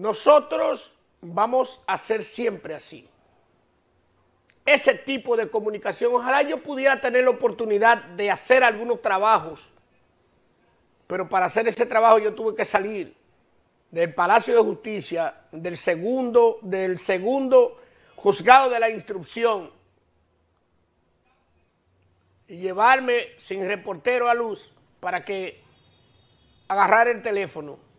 Nosotros vamos a ser siempre así. Ese tipo de comunicación, ojalá yo pudiera tener la oportunidad de hacer algunos trabajos, pero para hacer ese trabajo yo tuve que salir del Palacio de Justicia, del segundo, del segundo juzgado de la instrucción y llevarme sin reportero a luz para que agarrar el teléfono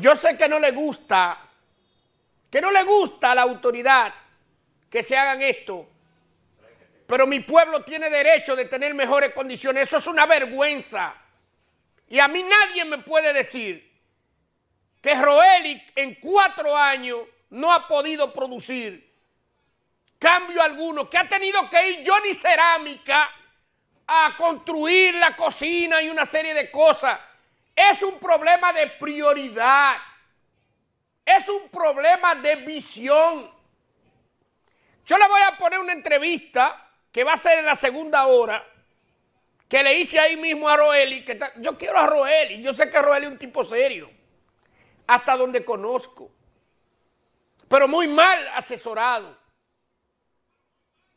yo sé que no le gusta, que no le gusta a la autoridad que se hagan esto, pero mi pueblo tiene derecho de tener mejores condiciones. Eso es una vergüenza. Y a mí nadie me puede decir que Roelic en cuatro años no ha podido producir cambio alguno, que ha tenido que ir Johnny Cerámica a construir la cocina y una serie de cosas es un problema de prioridad. Es un problema de visión. Yo le voy a poner una entrevista que va a ser en la segunda hora, que le hice ahí mismo a Roeli. Que yo quiero a Roeli. Yo sé que Roeli es un tipo serio, hasta donde conozco, pero muy mal asesorado,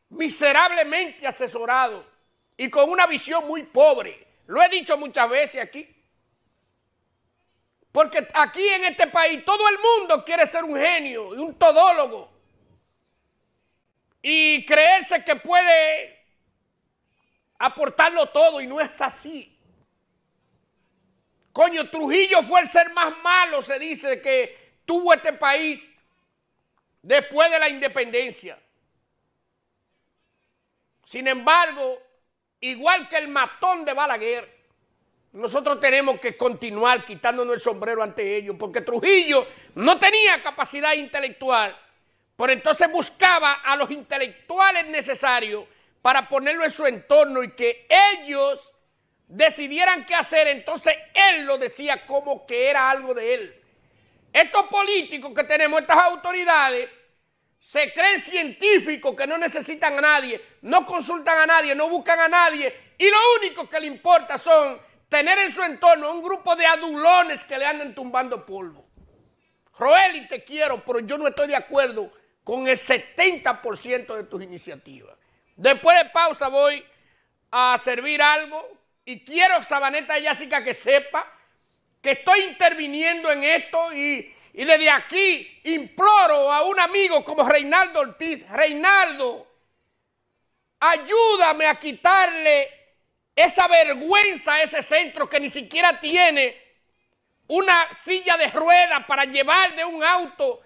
miserablemente asesorado y con una visión muy pobre. Lo he dicho muchas veces aquí. Porque aquí en este país todo el mundo quiere ser un genio, y un todólogo. Y creerse que puede aportarlo todo y no es así. Coño, Trujillo fue el ser más malo, se dice, que tuvo este país después de la independencia. Sin embargo, igual que el matón de Balaguer, nosotros tenemos que continuar quitándonos el sombrero ante ellos, porque Trujillo no tenía capacidad intelectual, por entonces buscaba a los intelectuales necesarios para ponerlo en su entorno y que ellos decidieran qué hacer, entonces él lo decía como que era algo de él. Estos políticos que tenemos, estas autoridades, se creen científicos que no necesitan a nadie, no consultan a nadie, no buscan a nadie, y lo único que le importa son tener en su entorno un grupo de adulones que le andan tumbando polvo. Roel, y te quiero, pero yo no estoy de acuerdo con el 70% de tus iniciativas. Después de pausa voy a servir algo y quiero, Sabaneta Yásica, que sepa que estoy interviniendo en esto y, y desde aquí imploro a un amigo como Reinaldo Ortiz, Reinaldo, ayúdame a quitarle esa vergüenza ese centro que ni siquiera tiene una silla de ruedas para llevar de un auto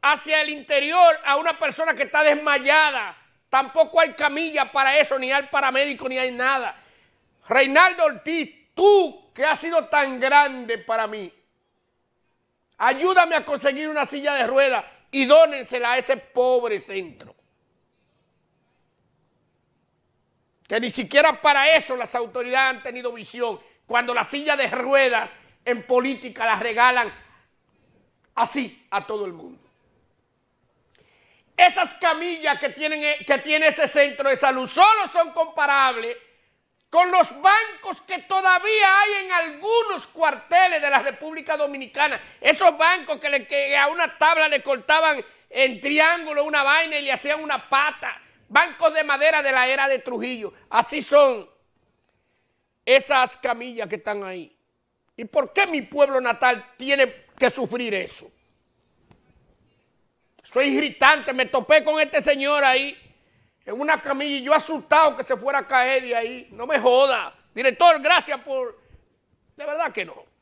hacia el interior a una persona que está desmayada. Tampoco hay camilla para eso, ni hay paramédico, ni hay nada. Reinaldo Ortiz, tú que has sido tan grande para mí, ayúdame a conseguir una silla de ruedas y dónensela a ese pobre centro. que ni siquiera para eso las autoridades han tenido visión. Cuando la silla de ruedas en política las regalan así a todo el mundo. Esas camillas que, tienen, eh, que tiene ese centro de salud solo son comparables con los bancos que todavía hay en algunos cuarteles de la República Dominicana. Esos bancos que a una tabla le cortaban en triángulo una vaina y le hacían una pata Bancos de madera de la era de Trujillo. Así son esas camillas que están ahí. ¿Y por qué mi pueblo natal tiene que sufrir eso? Soy irritante, me topé con este señor ahí en una camilla y yo asustado que se fuera a caer de ahí. No me joda. Director, gracias por... De verdad que no.